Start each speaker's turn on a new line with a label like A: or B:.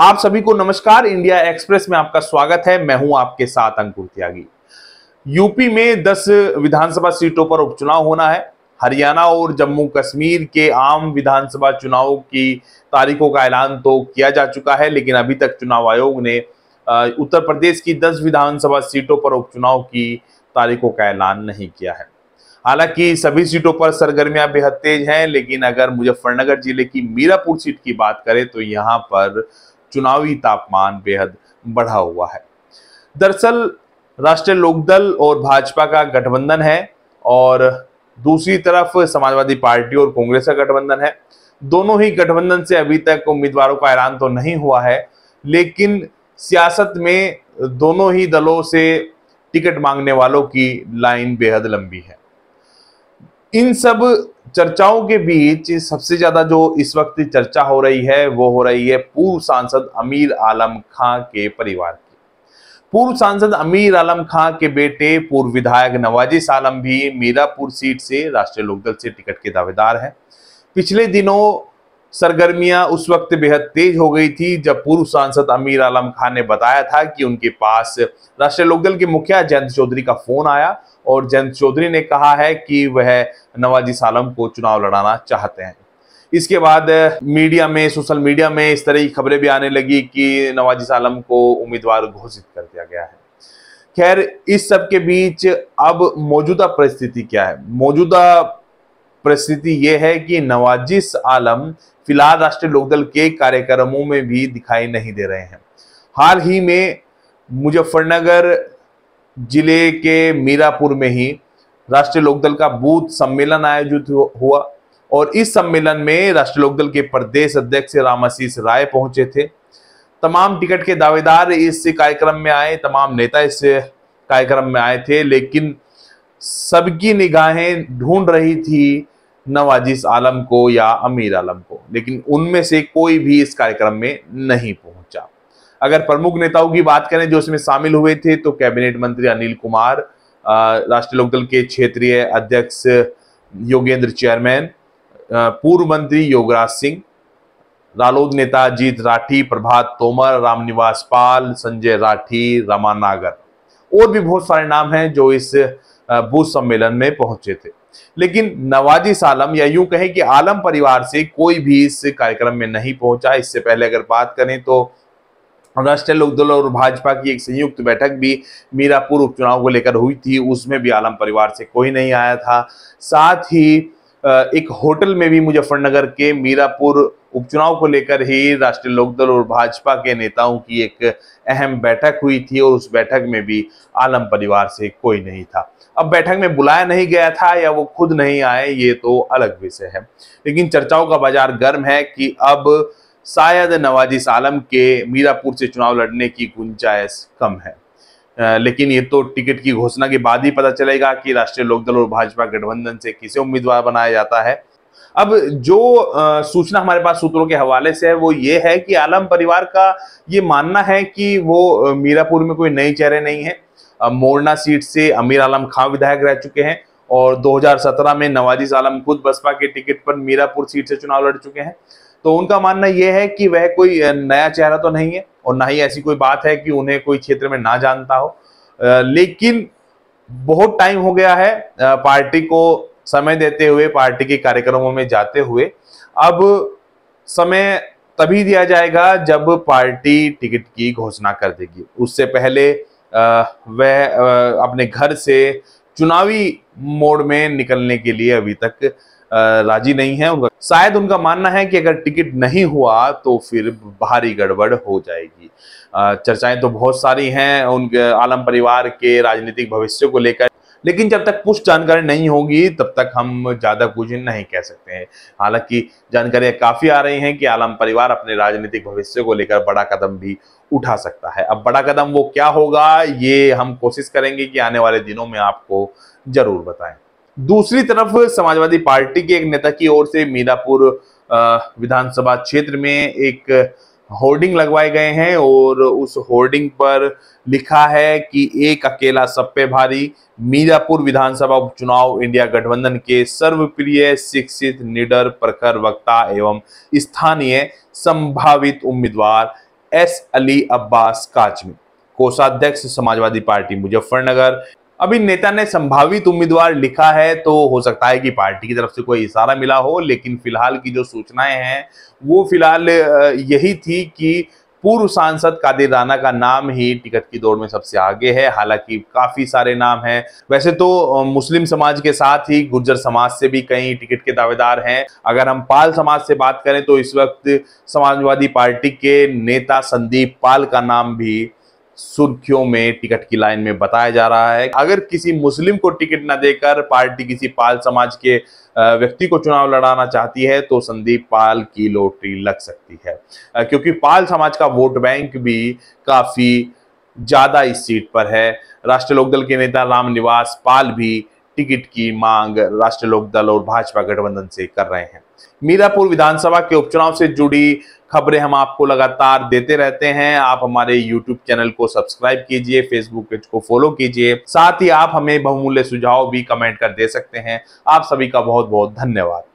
A: आप सभी को नमस्कार इंडिया एक्सप्रेस में आपका स्वागत है मैं हूं आपके साथ अंकुर त्यागी यूपी में 10 विधानसभा सीटों पर उपचुनाव होना है हरियाणा और जम्मू कश्मीर के आम विधानसभा चुनाव की तारीखों का ऐलान तो किया जा चुका है लेकिन अभी तक चुनाव आयोग ने उत्तर प्रदेश की 10 विधानसभा सीटों पर उपचुनाव की तारीखों का ऐलान नहीं किया है हालांकि सभी सीटों पर सरगर्मियां बेहद तेज हैं लेकिन अगर मुजफ्फरनगर जिले की मीरापुर सीट की बात करें तो यहाँ पर चुनावी तापमान बेहद बढ़ा हुआ है दरअसल राष्ट्रीय लोकदल और भाजपा का गठबंधन है और दूसरी तरफ समाजवादी पार्टी और कांग्रेस का गठबंधन है दोनों ही गठबंधन से अभी तक उम्मीदवारों का ऐलान तो नहीं हुआ है लेकिन सियासत में दोनों ही दलों से टिकट मांगने वालों की लाइन बेहद लंबी है इन सब चर्चाओं के बीच सबसे ज्यादा जो इस वक्त चर्चा हो रही है वो हो रही है पूर्व सांसद अमीर आलम खां के परिवार की पूर्व सांसद अमीर आलम खां के बेटे पूर्व विधायक नवाजिश आलम भी मीरापुर सीट से राष्ट्रीय लोकदल से टिकट के दावेदार हैं पिछले दिनों सरगर्मियां उस वक्त बेहद तेज हो गई थी जब पूर्व सांसद अमीर आलम खान ने बताया था कि उनके पास राष्ट्रीय लोकदल के मुखिया जयंत चौधरी का फोन आया और जयंत चौधरी ने कहा है कि वह नवाजिस आलम को चुनाव लड़ाना चाहते हैं इसके बाद मीडिया में सोशल मीडिया में इस तरह की खबरें भी आने लगी कि नवाजिस आलम को उम्मीदवार घोषित कर दिया गया है खैर इस सब के बीच अब मौजूदा परिस्थिति क्या है मौजूदा परिस्थिति यह है कि नवाजिस आलम फिलहाल राष्ट्रीय लोकदल के कार्यक्रमों में भी दिखाई नहीं दे रहे हैं हाल ही में मुजफ्फरनगर जिले के मीरापुर में ही राष्ट्रीय लोकदल का बूथ सम्मेलन आयोजित हुआ और इस सम्मेलन में राष्ट्रीय लोकदल के प्रदेश अध्यक्ष रामाशीष राय पहुंचे थे तमाम टिकट के दावेदार इस कार्यक्रम में आए तमाम नेता इस कार्यक्रम में आए थे लेकिन सबकी निगाहें ढूंढ रही थी नवाजिस आलम को या अमीर आलम को लेकिन उनमें से कोई भी इस कार्यक्रम में नहीं पहुंचा अगर प्रमुख नेताओं की बात करें जो इसमें शामिल हुए थे तो कैबिनेट मंत्री अनिल कुमार राष्ट्रीय लोकदल के क्षेत्रीय अध्यक्ष योगेंद्र चेयरमैन पूर्व मंत्री योगराज सिंह रालोद नेता जीत राठी प्रभात तोमर रामनिवास पाल संजय राठी रमानागर और भी बहुत सारे नाम हैं जो इस बूथ सम्मेलन में पहुंचे थे लेकिन नवाजी आलम या यूं कहें कि आलम परिवार से कोई भी इस कार्यक्रम में नहीं पहुंचा इससे पहले अगर बात करें तो राष्ट्रीय लोकदल और भाजपा की एक संयुक्त बैठक भी मीरापुर उपचुनाव को लेकर हुई थी उसमें भी आलम परिवार से कोई नहीं आया था साथ ही एक होटल में भी मुजफ्फरनगर के मीरापुर उपचुनाव को लेकर ही राष्ट्रीय लोकदल और भाजपा के नेताओं की एक अहम बैठक हुई थी और उस बैठक में भी आलम परिवार से कोई नहीं था अब बैठक में बुलाया नहीं गया था या वो खुद नहीं आए ये तो अलग विषय है लेकिन चर्चाओं का बाजार गर्म है कि अब शायद नवाजिस आलम के मीरापुर से चुनाव लड़ने की गुंजाइश कम है लेकिन ये तो टिकट की घोषणा के बाद ही पता चलेगा कि राष्ट्रीय लोकदल और भाजपा गठबंधन से किसे उम्मीदवार बनाया जाता है अब जो सूचना हमारे पास सूत्रों के हवाले से है वो ये है कि आलम परिवार का ये मानना है कि वो मीरापुर में कोई नए चेहरे नहीं है मोरना सीट से अमीर आलम खां विधायक रह चुके हैं और 2017 में नवाजिस आलम खुद बसपा के टिकट पर मीरापुर सीट से चुनाव लड़ चुके हैं तो उनका मानना यह है कि वह कोई नया चेहरा तो नहीं है और ना ही ऐसी कोई बात है कि उन्हें कोई क्षेत्र में ना जानता हो लेकिन बहुत टाइम हो गया है पार्टी को समय देते हुए पार्टी के कार्यक्रमों में जाते हुए अब समय तभी दिया जाएगा जब पार्टी टिकट की घोषणा कर देगी उससे पहले वह अपने घर से चुनावी मोड में निकलने के लिए अभी तक राजी नहीं है उनका शायद उनका मानना है कि अगर टिकट नहीं हुआ तो फिर भारी गड़बड़ हो जाएगी चर्चाएं तो बहुत सारी हैं उनके आलम परिवार के राजनीतिक भविष्य को लेकर लेकिन जब तक पुष्ट जानकारी नहीं होगी तब तक हम ज़्यादा कुछ नहीं कह सकते हैं हालांकि जानकारियां काफ़ी आ रही हैं कि आलम परिवार अपने राजनीतिक भविष्य को लेकर बड़ा कदम भी उठा सकता है अब बड़ा कदम वो क्या होगा ये हम कोशिश करेंगे कि आने वाले दिनों में आपको जरूर बताएं दूसरी तरफ समाजवादी पार्टी के एक नेता की ओर से मीरापुर विधानसभा क्षेत्र में एक होर्डिंग लगवाए गए हैं और उस होर्डिंग पर लिखा है कि एक अकेला सब पे भारी मीरापुर विधानसभा उपचुनाव इंडिया गठबंधन के सर्वप्रिय शिक्षित निडर प्रखर वक्ता एवं स्थानीय संभावित उम्मीदवार एस अली अब्बास काजमी कोषाध्यक्ष समाजवादी पार्टी मुजफ्फरनगर अभी नेता ने संभावित उम्मीदवार लिखा है तो हो सकता है कि पार्टी की तरफ से कोई इशारा मिला हो लेकिन फिलहाल की जो सूचनाएं हैं वो फिलहाल यही थी कि पूर्व सांसद कादिर राना का नाम ही टिकट की दौड़ में सबसे आगे है हालांकि काफी सारे नाम हैं वैसे तो मुस्लिम समाज के साथ ही गुर्जर समाज से भी कई टिकट के दावेदार हैं अगर हम पाल समाज से बात करें तो इस वक्त समाजवादी पार्टी के नेता संदीप पाल का नाम भी सुर्खियों में टिकट की लाइन में बताया जा रहा है अगर किसी मुस्लिम को टिकट न देकर पार्टी किसी पाल समाज के व्यक्ति को चुनाव लड़ाना चाहती है तो संदीप पाल की लॉटरी लग सकती है क्योंकि पाल समाज का वोट बैंक भी काफी ज्यादा इस सीट पर है राष्ट्रीय लोकदल के नेता राम निवास पाल भी टिकट की मांग राष्ट्रीय लोकदल और भाजपा गठबंधन से कर रहे हैं मीरापुर विधानसभा के उपचुनाव से जुड़ी खबरें हम आपको लगातार देते रहते हैं आप हमारे YouTube चैनल को सब्सक्राइब कीजिए Facebook पेज को फॉलो कीजिए साथ ही आप हमें बहुमूल्य सुझाव भी कमेंट कर दे सकते हैं आप सभी का बहुत बहुत धन्यवाद